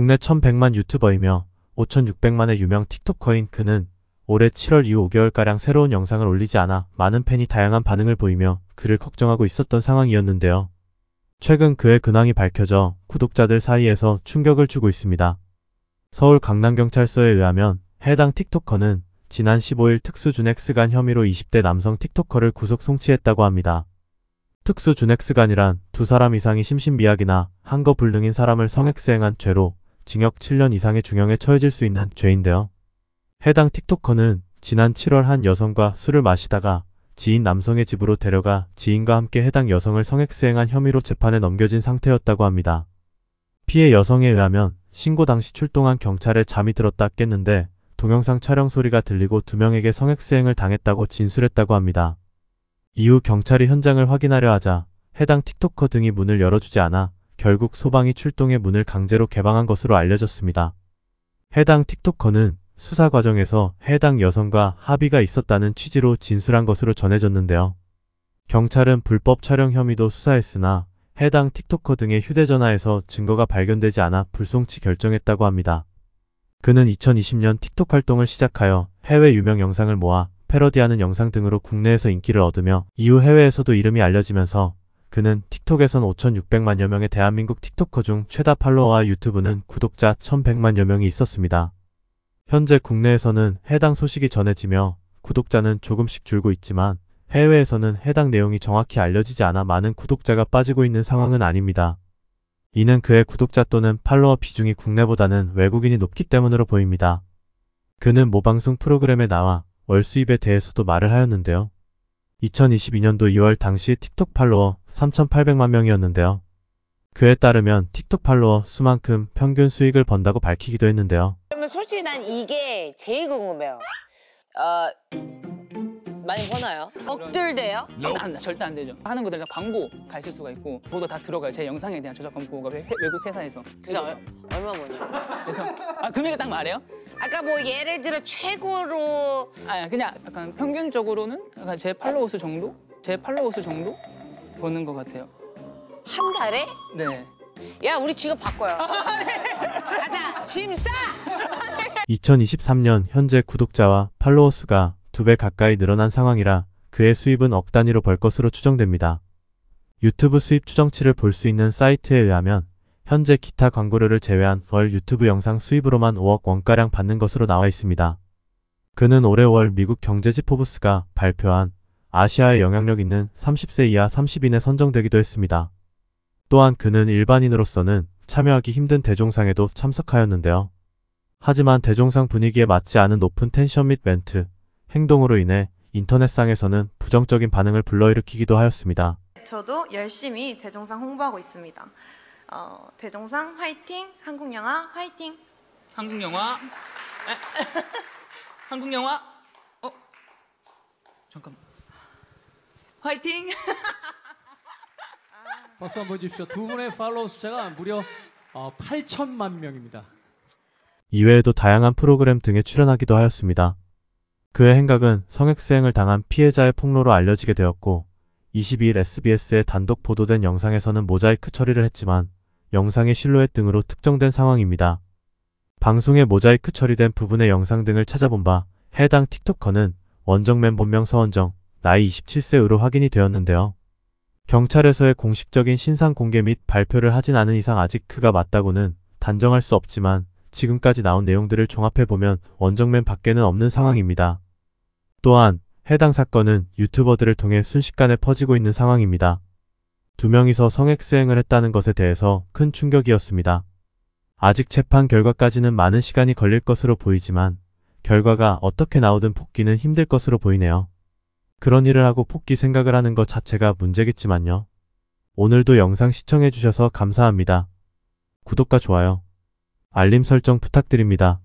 국내 1100만 유튜버이며 5600만의 유명 틱톡커인 그는 올해 7월 이후 5개월가량 새로운 영상을 올리지 않아 많은 팬이 다양한 반응을 보이며 그를 걱정하고 있었던 상황이었는데요. 최근 그의 근황이 밝혀져 구독자들 사이에서 충격을 주고 있습니다. 서울 강남경찰서에 의하면 해당 틱톡커는 지난 15일 특수준액스간 혐의로 20대 남성 틱톡커를 구속 송치했다고 합니다. 특수준액스간이란 두 사람 이상이 심신미약이나 한거 불능인 사람을 성액수행한 죄로 징역 7년 이상의 중형에 처해질 수 있는 죄인데요. 해당 틱톡커는 지난 7월 한 여성과 술을 마시다가 지인 남성의 집으로 데려가 지인과 함께 해당 여성을 성액수행한 혐의로 재판에 넘겨진 상태였다고 합니다. 피해 여성에 의하면 신고 당시 출동한 경찰에 잠이 들었다 깼는데 동영상 촬영 소리가 들리고 두 명에게 성액수행을 당했다고 진술했다고 합니다. 이후 경찰이 현장을 확인하려 하자 해당 틱톡커 등이 문을 열어주지 않아 결국 소방이 출동해 문을 강제로 개방한 것으로 알려졌습니다. 해당 틱톡커는 수사 과정에서 해당 여성과 합의가 있었다는 취지로 진술한 것으로 전해졌는데요. 경찰은 불법 촬영 혐의도 수사했으나 해당 틱톡커 등의 휴대전화에서 증거가 발견되지 않아 불송치 결정했다고 합니다. 그는 2020년 틱톡 활동을 시작하여 해외 유명 영상을 모아 패러디하는 영상 등으로 국내에서 인기를 얻으며 이후 해외에서도 이름이 알려지면서 그는 틱톡에선 5,600만여 명의 대한민국 틱톡커 중 최다 팔로워와 유튜브는 구독자 1,100만여 명이 있었습니다. 현재 국내에서는 해당 소식이 전해지며 구독자는 조금씩 줄고 있지만 해외에서는 해당 내용이 정확히 알려지지 않아 많은 구독자가 빠지고 있는 상황은 아닙니다. 이는 그의 구독자 또는 팔로워 비중이 국내보다는 외국인이 높기 때문으로 보입니다. 그는 모방송 프로그램에 나와 월 수입에 대해서도 말을 하였는데요. 2022년도 2월 당시 틱톡 팔로워 3,800만 명이었는데요. 그에 따르면 틱톡 팔로워 수만큼 평균 수익을 번다고 밝히기도 했는데요. 그러면 솔직히 난 이게 제일 궁금해요. 어, 많이 버나요? 억들돼요? 안, 절대 안 되죠. 하는 것들 다 그러니까 광고 가 있을 수가 있고 그것도 다 들어가요. 제 영상에 대한 저작권 보호가 외, 국 회사에서. 그래서 얼마 버냐? 그래서 아, 금액을 딱 말해요? 아까 뭐 예를 들어 최고로 아 그냥 약간 평균적으로는 약간 제팔로우수 정도? 제팔로우수 정도? 보는 것 같아요. 한 달에? 네. 야 우리 직업 바꿔요. 아, 네. 가자 짐 싸! 2023년 현재 구독자와 팔로워 수가 두 배 가까이 늘어난 상황이라 그의 수입은 억 단위로 벌 것으로 추정됩니다. 유튜브 수입 추정치를 볼 수 있는 사이트에 의하면 현재 기타 광고료를 제외한 월 유튜브 영상 수입으로만 5억 원가량 받는 것으로 나와 있습니다. 그는 올해 월 미국 경제지 포브스가 발표한 아시아의 영향력 있는 30세 이하 30인에 선정되기도 했습니다. 또한 그는 일반인으로서는 참여하기 힘든 대종상에도 참석하였는데요. 하지만 대종상 분위기에 맞지 않은 높은 텐션 및 멘트, 행동으로 인해 인터넷상에서는 부정적인 반응을 불러일으키기도 하였습니다. 저도 열심히 대종상 홍보하고 있습니다. 어, 배종상 화이팅, 한국 영화 화이팅. 한국 영화. 한국 영화. 어 잠깐. 화이팅. 박수 한번 주십시오. 두 분의 팔로우 숫자가 무려 어, 8천만 명입니다. 이외에도 다양한 프로그램 등에 출연하기도 하였습니다. 그의 행각은 성액수행을 당한 피해자의 폭로로 알려지게 되었고 22일 SBS에 단독 보도된 영상에서는 모자이크 처리를 했지만 영상의 실루엣 등으로 특정된 상황입니다. 방송에 모자이크 처리된 부분의 영상 등을 찾아본 바 해당 틱톡커는 원정맨 본명 서원정, 나이 27세로 으 확인이 되었는데요. 경찰에서의 공식적인 신상 공개 및 발표를 하진 않은 이상 아직 그가 맞다고는 단정할 수 없지만 지금까지 나온 내용들을 종합해보면 원정맨 밖에는 없는 상황입니다. 또한 해당 사건은 유튜버들을 통해 순식간에 퍼지고 있는 상황입니다. 두 명이서 성액수행을 했다는 것에 대해서 큰 충격이었습니다. 아직 재판 결과까지는 많은 시간이 걸릴 것으로 보이지만 결과가 어떻게 나오든 복귀는 힘들 것으로 보이네요. 그런 일을 하고 복귀 생각을 하는 것 자체가 문제겠지만요. 오늘도 영상 시청해주셔서 감사합니다. 구독과 좋아요, 알림 설정 부탁드립니다.